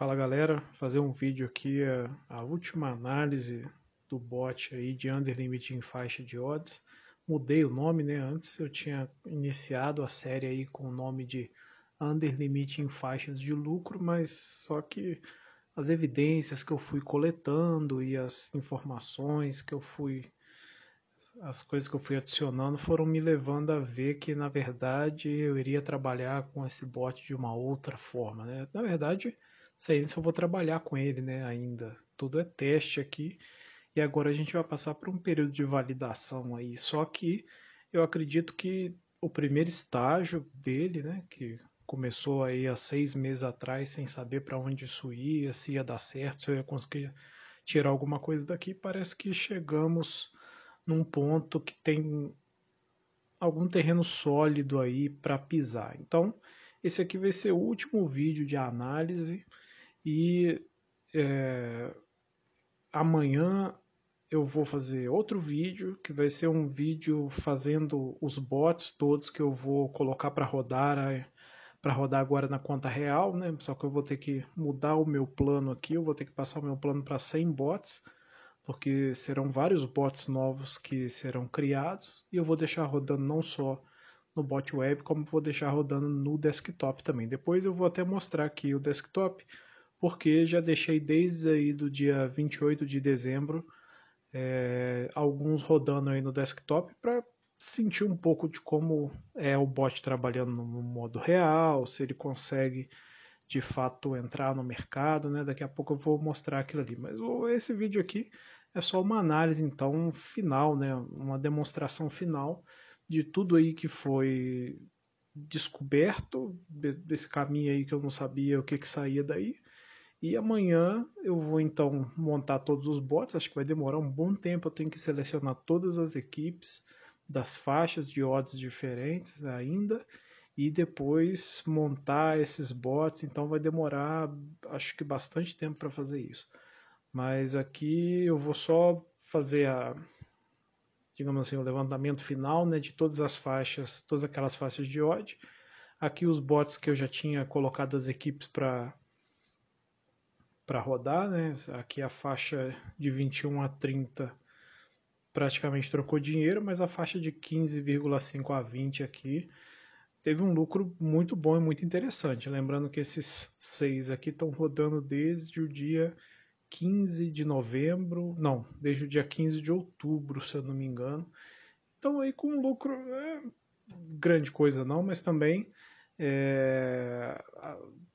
Fala galera, fazer um vídeo aqui, a, última análise do bot aí de underlimit em faixa de odds. Mudei o nome, né? Antes eu tinha iniciado a série aí com o nome de underlimit em faixas de lucro, mas só que as evidências que eu fui coletando e as informações que eu fui as coisas que eu fui adicionando foram me levando a ver que na verdade eu iria trabalhar com esse bot de uma outra forma, né? Na verdade, sei se eu vou trabalhar com ele, né, ainda. Tudo é teste aqui. E agora a gente vai passar por um período de validação aí. Só que eu acredito que o primeiro estágio dele, né, que começou aí há seis meses atrás sem saber para onde isso ia, se ia dar certo, se eu ia conseguir tirar alguma coisa daqui, parece que chegamos num ponto que tem algum terreno sólido aí para pisar. Então, esse aqui vai ser o último vídeo de análise. E é, amanhã eu vou fazer outro vídeo, que vai ser um vídeo fazendo os bots todos que eu vou colocar para rodar é, para rodar agora na conta real, né? Só que eu vou ter que mudar o meu plano aqui, eu vou ter que passar o meu plano para 100 bots, porque serão vários bots novos que serão criados e eu vou deixar rodando não só no bot web, como vou deixar rodando no desktop também. Depois eu vou até mostrar aqui o desktop porque já deixei desde aí do dia 28 de dezembro é, alguns rodando aí no desktop para sentir um pouco de como é o bot trabalhando no modo real, se ele consegue de fato entrar no mercado, né? Daqui a pouco eu vou mostrar aquilo ali, mas esse vídeo aqui é só uma análise então final, né? Uma demonstração final de tudo aí que foi descoberto desse caminho aí que eu não sabia o que que saía daí e amanhã eu vou então montar todos os bots, acho que vai demorar um bom tempo, eu tenho que selecionar todas as equipes das faixas de odds diferentes ainda e depois montar esses bots, então vai demorar acho que bastante tempo para fazer isso. Mas aqui eu vou só fazer a digamos assim, o levantamento final, né, de todas as faixas, todas aquelas faixas de odd. Aqui os bots que eu já tinha colocado as equipes para para rodar, né? Aqui a faixa de 21 a 30 praticamente trocou dinheiro, mas a faixa de 15,5 a 20 aqui teve um lucro muito bom e muito interessante. Lembrando que esses seis aqui estão rodando desde o dia 15 de novembro, não, desde o dia 15 de outubro, se eu não me engano. Então aí com um lucro é, grande coisa não, mas também é,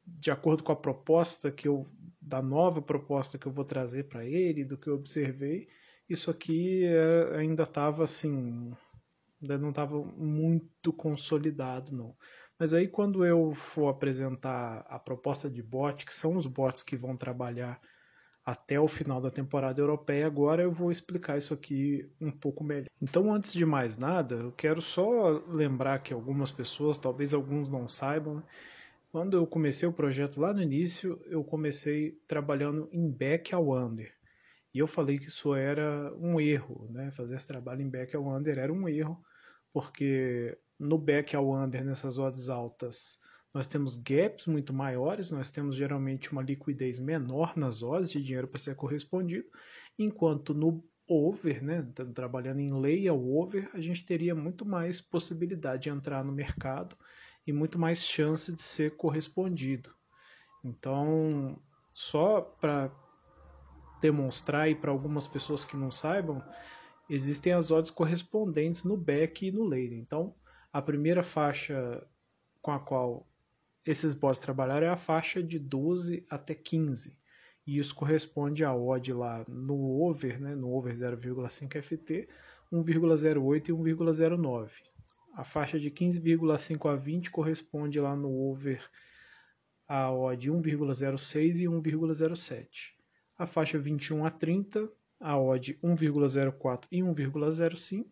de acordo com a proposta que eu da nova proposta que eu vou trazer para ele, do que eu observei, isso aqui é, ainda estava assim, ainda não estava muito consolidado não. Mas aí quando eu for apresentar a proposta de bot, que são os bots que vão trabalhar até o final da temporada europeia, agora eu vou explicar isso aqui um pouco melhor. Então, antes de mais nada, eu quero só lembrar que algumas pessoas, talvez alguns não saibam, né? Quando eu comecei o projeto lá no início, eu comecei trabalhando em back ao under. E eu falei que isso era um erro, né? Fazer esse trabalho em back ao under era um erro, porque no back ao under, nessas odds altas, nós temos gaps muito maiores, nós temos geralmente uma liquidez menor nas odds de dinheiro para ser correspondido, enquanto no over, né, trabalhando em layout over, a gente teria muito mais possibilidade de entrar no mercado e muito mais chance de ser correspondido. Então, só para demonstrar e para algumas pessoas que não saibam, existem as odds correspondentes no back e no lane. Então, a primeira faixa com a qual esses bots trabalharam é a faixa de 12 até 15. E isso corresponde à odd lá no over, né, no over 0,5 FT, 1,08 e 1,09. A faixa de 15,5 a 20 corresponde lá no over a odd 1,06 e 1,07. A faixa 21 a 30, a odd 1,04 e 1,05.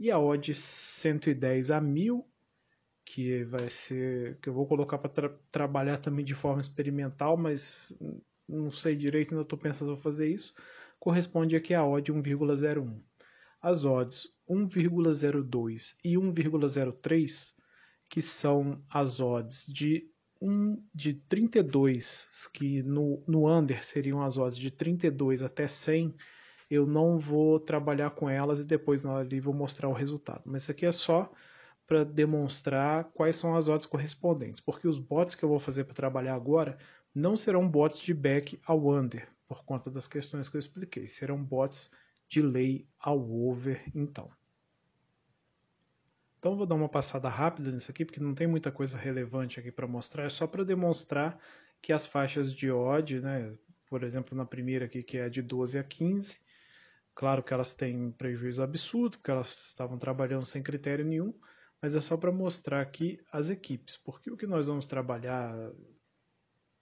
E a odd 110 a 1000, que vai ser que eu vou colocar para tra trabalhar também de forma experimental, mas não sei direito, ainda estou pensando em fazer isso. Corresponde aqui a odd 1,01 as odds 1,02 e 1,03, que são as odds de um de 32, que no, no under seriam as odds de 32 até 100, eu não vou trabalhar com elas e depois ali vou mostrar o resultado. Mas isso aqui é só para demonstrar quais são as odds correspondentes, porque os bots que eu vou fazer para trabalhar agora não serão bots de back ao under, por conta das questões que eu expliquei, serão bots delay over então. Então vou dar uma passada rápida nisso aqui, porque não tem muita coisa relevante aqui para mostrar, é só para demonstrar que as faixas de odd, né, por exemplo, na primeira aqui que é de 12 a 15, claro que elas têm prejuízo absurdo, porque elas estavam trabalhando sem critério nenhum, mas é só para mostrar aqui as equipes, porque o que nós vamos trabalhar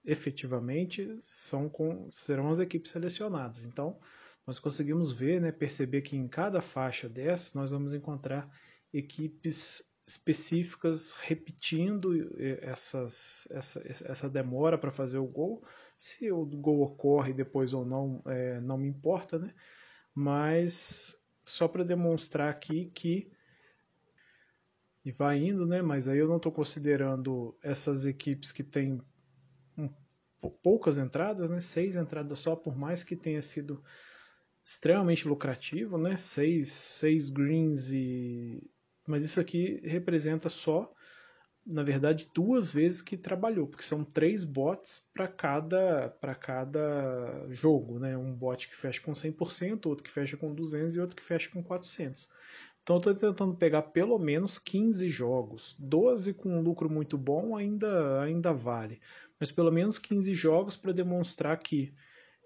efetivamente são com, serão as equipes selecionadas. Então, nós conseguimos ver, né, perceber que em cada faixa dessa nós vamos encontrar equipes específicas repetindo eh, essas, essa, essa demora para fazer o gol. Se o gol ocorre depois ou não, é, não me importa, né? Mas só para demonstrar aqui que e vai indo, né? Mas aí eu não estou considerando essas equipes que têm poucas entradas, né? Seis entradas só, por mais que tenha sido extremamente lucrativo, né? Seis, seis greens e. Mas isso aqui representa só, na verdade, duas vezes que trabalhou, porque são três bots para cada, para cada jogo, né? Um bot que fecha com 100%, outro que fecha com 200 e outro que fecha com 400. Então estou tentando pegar pelo menos 15 jogos. 12 com um lucro muito bom ainda, ainda vale. Mas pelo menos 15 jogos para demonstrar que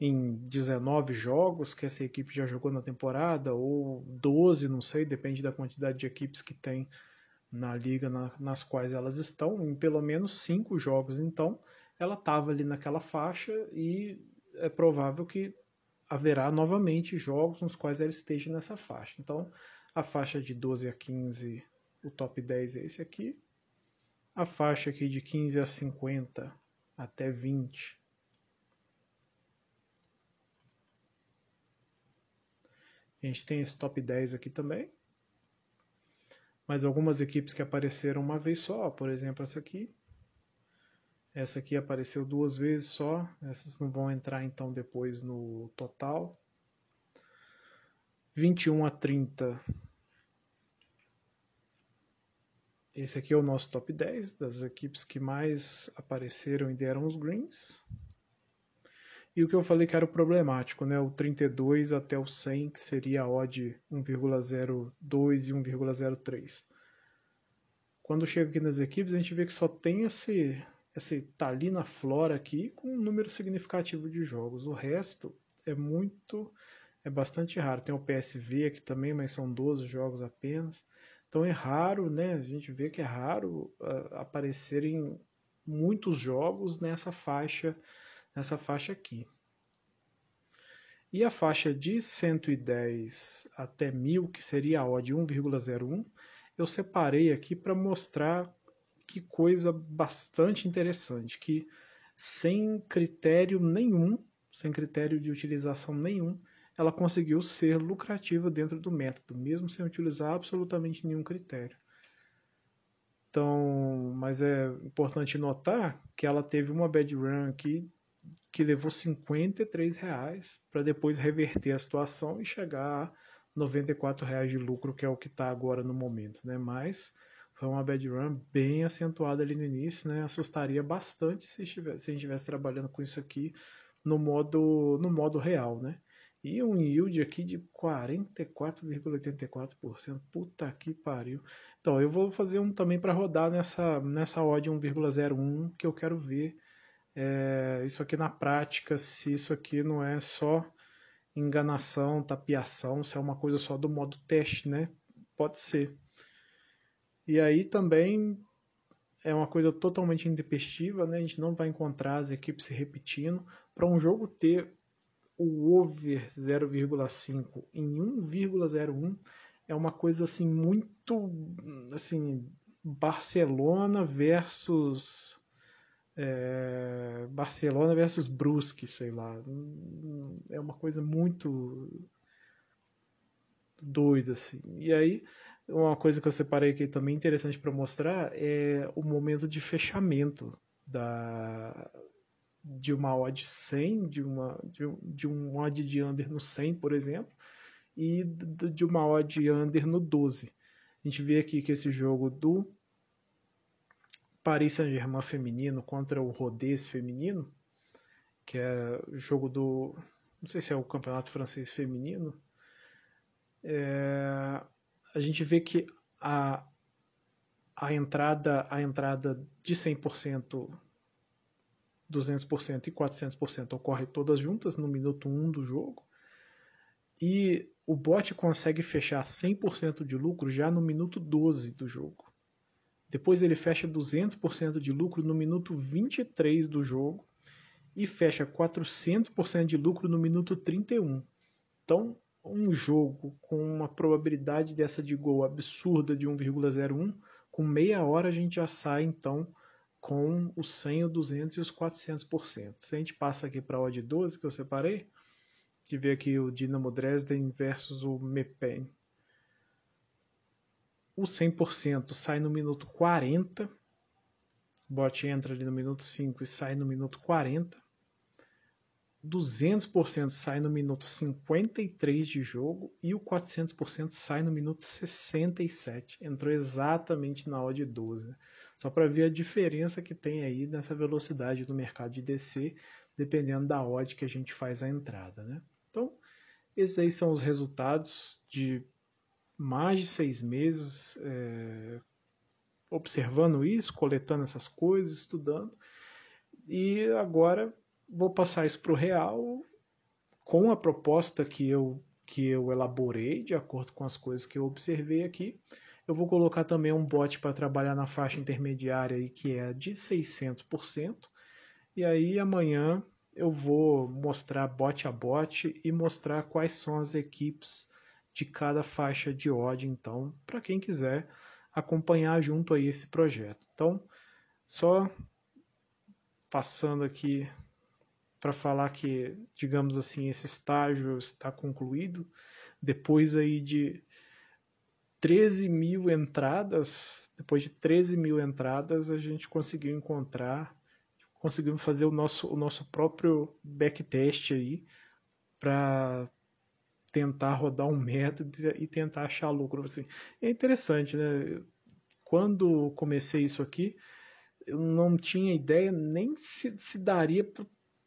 em 19 jogos que essa equipe já jogou na temporada, ou 12, não sei, depende da quantidade de equipes que tem na liga na, nas quais elas estão, em pelo menos 5 jogos. Então, ela estava ali naquela faixa e é provável que haverá novamente jogos nos quais ela esteja nessa faixa. Então, a faixa de 12 a 15, o top 10 é esse aqui. A faixa aqui de 15 a 50 até 20 A gente tem esse top 10 aqui também. Mas algumas equipes que apareceram uma vez só, por exemplo, essa aqui. Essa aqui apareceu duas vezes só, essas não vão entrar então depois no total. 21 a 30. Esse aqui é o nosso top 10 das equipes que mais apareceram e deram os greens e o que eu falei que era o problemático, né? O 32 até o 100, que seria a odd 1,02 e 1,03. Quando chega aqui nas equipes, a gente vê que só tem esse esse talina flora aqui com um número significativo de jogos. O resto é muito é bastante raro. Tem o PSV aqui também, mas são 12 jogos apenas. Então é raro, né? A gente vê que é raro uh, aparecerem muitos jogos nessa faixa nessa faixa aqui. E a faixa de 110 até 1000, que seria a O de 1,01, eu separei aqui para mostrar que coisa bastante interessante, que sem critério nenhum, sem critério de utilização nenhum, ela conseguiu ser lucrativa dentro do método, mesmo sem utilizar absolutamente nenhum critério. Então, mas é importante notar que ela teve uma bad run aqui que levou 53 reais para depois reverter a situação e chegar a 94 reais de lucro, que é o que está agora no momento, né? Mas foi uma bad run bem acentuada ali no início, né? Assustaria bastante se estivesse, se a gente estivesse trabalhando com isso aqui no modo no modo real, né? E um yield aqui de 44,84%. Puta que pariu. Então, eu vou fazer um também para rodar nessa nessa odd 1,01 que eu quero ver é, isso aqui na prática, se isso aqui não é só enganação, tapiação, se é uma coisa só do modo teste, né? Pode ser. E aí também é uma coisa totalmente intempestiva, né? A gente não vai encontrar as equipes se repetindo. Para um jogo ter o over 0,5 em 1,01 é uma coisa assim muito assim Barcelona versus é, Barcelona versus Brusque, sei lá. É uma coisa muito doida, assim. E aí, uma coisa que eu separei aqui também interessante para mostrar é o momento de fechamento da de uma odd 100, de, uma, de, de um odd de under no 100, por exemplo, e de uma odd under no 12. A gente vê aqui que esse jogo do Paris Saint-Germain feminino contra o Rodez feminino, que é jogo do. Não sei se é o campeonato francês feminino. É, a gente vê que a, a entrada a entrada de 100%, 200% e 400% ocorre todas juntas no minuto 1 do jogo. E o bot consegue fechar 100% de lucro já no minuto 12 do jogo. Depois ele fecha 200% de lucro no minuto 23 do jogo e fecha 400% de lucro no minuto 31. Então, um jogo com uma probabilidade dessa de gol absurda de 1,01, com meia hora a gente já sai então com os 100, o 200 e os 400%. Se a gente passa aqui para a odd 12 que eu separei, que vê aqui o Dinamo Dresden versus o Mepen o 100% sai no minuto 40. O bot entra ali no minuto 5 e sai no minuto 40. 200% sai no minuto 53 de jogo e o 400% sai no minuto 67. Entrou exatamente na odd 12. Só para ver a diferença que tem aí nessa velocidade do mercado de DC, dependendo da odd que a gente faz a entrada. Né? Então, esses aí são os resultados de mais de seis meses é, observando isso, coletando essas coisas, estudando. E agora vou passar isso para o real com a proposta que eu, que eu elaborei, de acordo com as coisas que eu observei aqui. Eu vou colocar também um bot para trabalhar na faixa intermediária, aí, que é de 600%. E aí amanhã eu vou mostrar bot a bot e mostrar quais são as equipes de cada faixa de ordem, então, para quem quiser acompanhar junto aí esse projeto. Então, só passando aqui para falar que, digamos assim, esse estágio está concluído, depois aí de 13 mil entradas, depois de 13 mil entradas, a gente conseguiu encontrar, conseguimos fazer o nosso, o nosso próprio backtest aí para tentar rodar um método e tentar achar lucro. Assim, é interessante, né? Quando comecei isso aqui, eu não tinha ideia nem se, se daria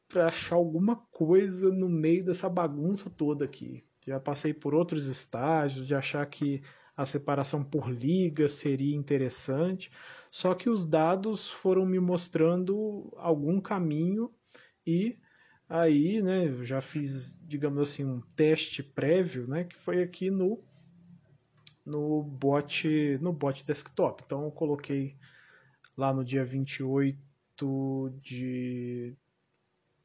para achar alguma coisa no meio dessa bagunça toda aqui. Já passei por outros estágios de achar que a separação por liga seria interessante, só que os dados foram me mostrando algum caminho e aí, né, já fiz, digamos assim, um teste prévio, né, que foi aqui no no bot, no bot desktop. Então eu coloquei lá no dia 28 de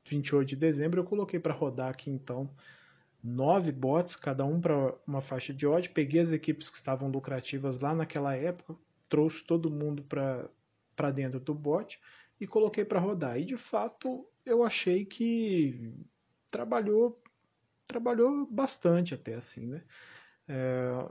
28 de dezembro, eu coloquei para rodar aqui então nove bots, cada um para uma faixa de odd. Peguei as equipes que estavam lucrativas lá naquela época, trouxe todo mundo para dentro do bot e coloquei para rodar. E de fato eu achei que trabalhou trabalhou bastante até assim, né? É,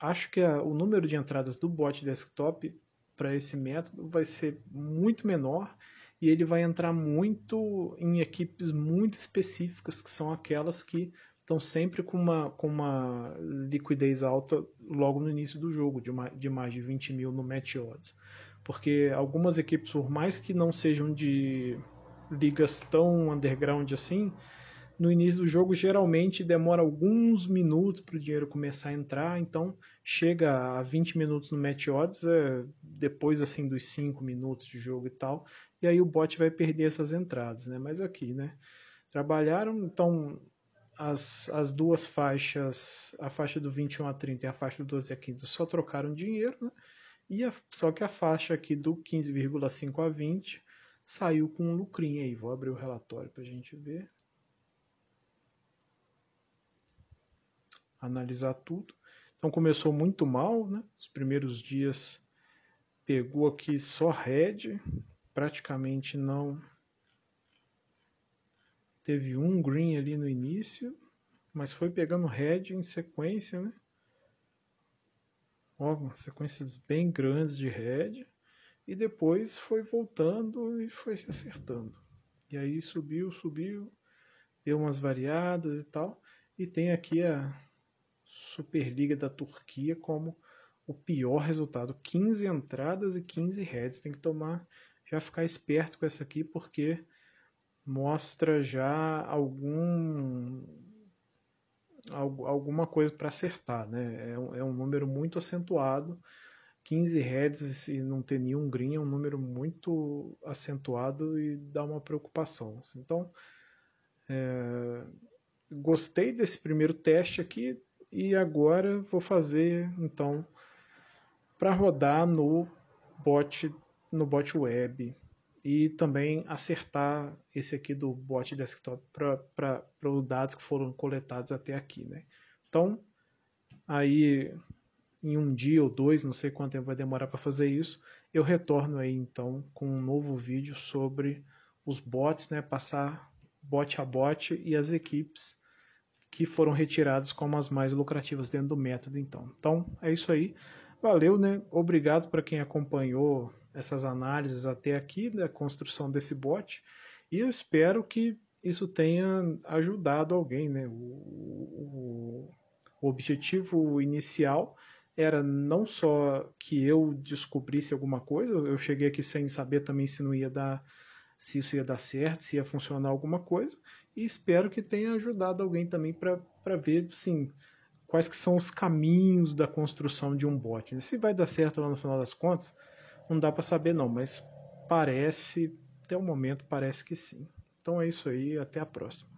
acho que a, o número de entradas do bot desktop para esse método vai ser muito menor e ele vai entrar muito em equipes muito específicas que são aquelas que estão sempre com uma, com uma liquidez alta logo no início do jogo, de, uma, de mais de 20 mil no match odds. Porque algumas equipes, por mais que não sejam de ligas tão underground assim, no início do jogo geralmente demora alguns minutos para o dinheiro começar a entrar, então chega a 20 minutos no match odds, é, depois assim dos 5 minutos de jogo e tal, e aí o bot vai perder essas entradas, né? Mas aqui, né? Trabalharam, então as, as duas faixas, a faixa do 21 a 30 e a faixa do 12 a 15 só trocaram dinheiro, né? E a, só que a faixa aqui do 15,5 a 20 saiu com um lucrinho aí. Vou abrir o relatório para a gente ver. Analisar tudo. Então começou muito mal, né? Os primeiros dias pegou aqui só red, praticamente não teve um green ali no início, mas foi pegando red em sequência, né? Ó, sequências bem grandes de red e depois foi voltando e foi se acertando. E aí subiu, subiu, deu umas variadas e tal. E tem aqui a Superliga da Turquia como o pior resultado: 15 entradas e 15 heads. Tem que tomar, já ficar esperto com essa aqui, porque mostra já algum alguma coisa para acertar, né? É um, é um número muito acentuado 15 heads e não ter nenhum green é um número muito acentuado e dá uma preocupação. Assim. Então, é, gostei desse primeiro teste aqui e agora vou fazer então para rodar no bot no bot web e também acertar esse aqui do bot desktop para os dados que foram coletados até aqui, né? Então, aí em um dia ou dois, não sei quanto tempo vai demorar para fazer isso, eu retorno aí então com um novo vídeo sobre os bots, né, passar bot a bot e as equipes que foram retiradas como as mais lucrativas dentro do método então. Então, é isso aí. Valeu, né? Obrigado para quem acompanhou essas análises até aqui da né, construção desse bot. E eu espero que isso tenha ajudado alguém, né? O, o, o objetivo inicial era não só que eu descobrisse alguma coisa, eu cheguei aqui sem saber também se não ia dar, se isso ia dar certo, se ia funcionar alguma coisa, e espero que tenha ajudado alguém também para ver, assim, quais que são os caminhos da construção de um bot. Né? Se vai dar certo lá no final das contas, não dá para saber não, mas parece, até o momento parece que sim. Então é isso aí, até a próxima.